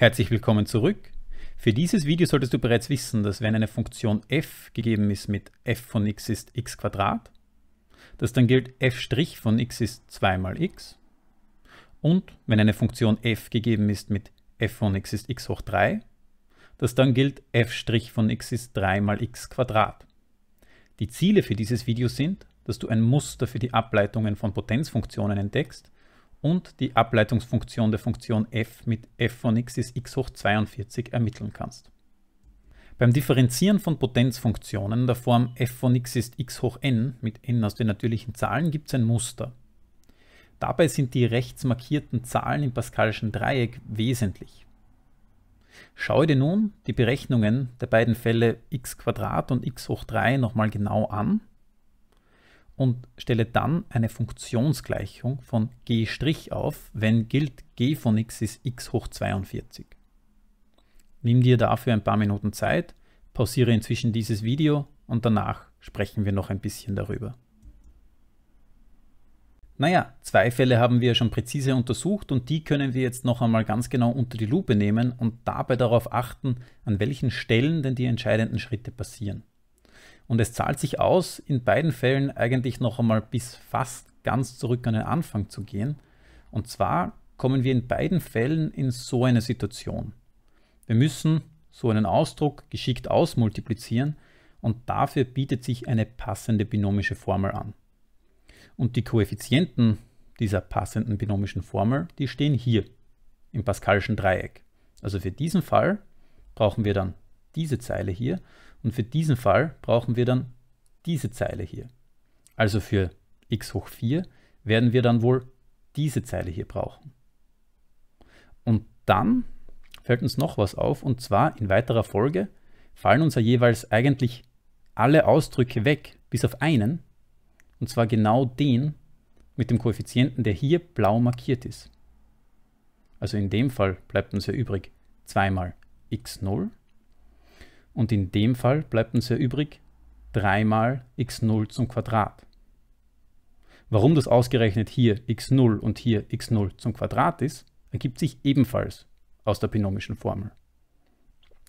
Herzlich willkommen zurück. Für dieses Video solltest du bereits wissen, dass wenn eine Funktion f gegeben ist mit f von x ist x Quadrat, dass dann gilt f' von x ist 2 mal x und wenn eine Funktion f gegeben ist mit f von x ist x hoch 3, dass dann gilt f' von x ist 3 mal x Quadrat. Die Ziele für dieses Video sind, dass du ein Muster für die Ableitungen von Potenzfunktionen entdeckst, und die Ableitungsfunktion der Funktion f mit f von x ist x hoch 42 ermitteln kannst. Beim Differenzieren von Potenzfunktionen der Form f von x ist x hoch n mit n aus den natürlichen Zahlen gibt es ein Muster. Dabei sind die rechts markierten Zahlen im pascalischen Dreieck wesentlich. Schau dir nun die Berechnungen der beiden Fälle x und x hoch 3 nochmal genau an und stelle dann eine Funktionsgleichung von g' auf, wenn gilt g von x ist x hoch 42. Nimm dir dafür ein paar Minuten Zeit, pausiere inzwischen dieses Video und danach sprechen wir noch ein bisschen darüber. Naja, zwei Fälle haben wir schon präzise untersucht und die können wir jetzt noch einmal ganz genau unter die Lupe nehmen und dabei darauf achten, an welchen Stellen denn die entscheidenden Schritte passieren. Und es zahlt sich aus, in beiden Fällen eigentlich noch einmal bis fast ganz zurück an den Anfang zu gehen. Und zwar kommen wir in beiden Fällen in so eine Situation. Wir müssen so einen Ausdruck geschickt ausmultiplizieren und dafür bietet sich eine passende binomische Formel an. Und die Koeffizienten dieser passenden binomischen Formel, die stehen hier im Pascalschen Dreieck. Also für diesen Fall brauchen wir dann diese Zeile hier und für diesen Fall brauchen wir dann diese Zeile hier. Also für x hoch 4 werden wir dann wohl diese Zeile hier brauchen. Und dann fällt uns noch was auf und zwar in weiterer Folge fallen uns ja jeweils eigentlich alle Ausdrücke weg, bis auf einen, und zwar genau den mit dem Koeffizienten, der hier blau markiert ist. Also in dem Fall bleibt uns ja übrig 2 mal x0 und in dem Fall bleibt uns ja übrig 3 mal x0 zum Quadrat. Warum das ausgerechnet hier x0 und hier x0 zum Quadrat ist, ergibt sich ebenfalls aus der binomischen Formel.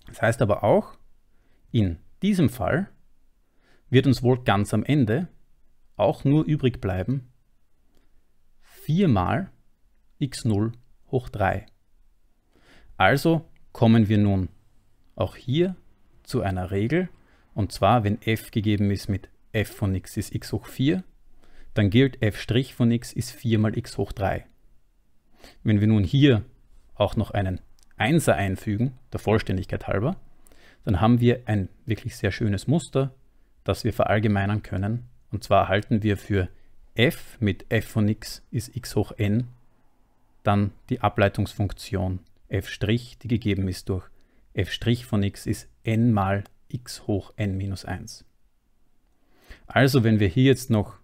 Das heißt aber auch, in diesem Fall wird uns wohl ganz am Ende auch nur übrig bleiben 4 mal x0 hoch 3. Also kommen wir nun auch hier zu einer Regel. Und zwar, wenn f gegeben ist mit f von x ist x hoch 4, dann gilt f' von x ist 4 mal x hoch 3. Wenn wir nun hier auch noch einen Einser einfügen, der Vollständigkeit halber, dann haben wir ein wirklich sehr schönes Muster, das wir verallgemeinern können. Und zwar erhalten wir für f mit f von x ist x hoch n dann die Ableitungsfunktion f', die gegeben ist durch f' von x ist n mal x hoch n minus 1. Also wenn wir hier jetzt noch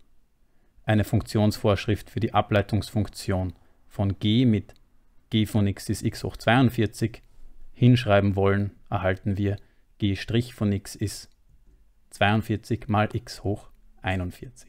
eine Funktionsvorschrift für die Ableitungsfunktion von g mit g von x ist x hoch 42 hinschreiben wollen, erhalten wir g' von x ist 42 mal x hoch 41.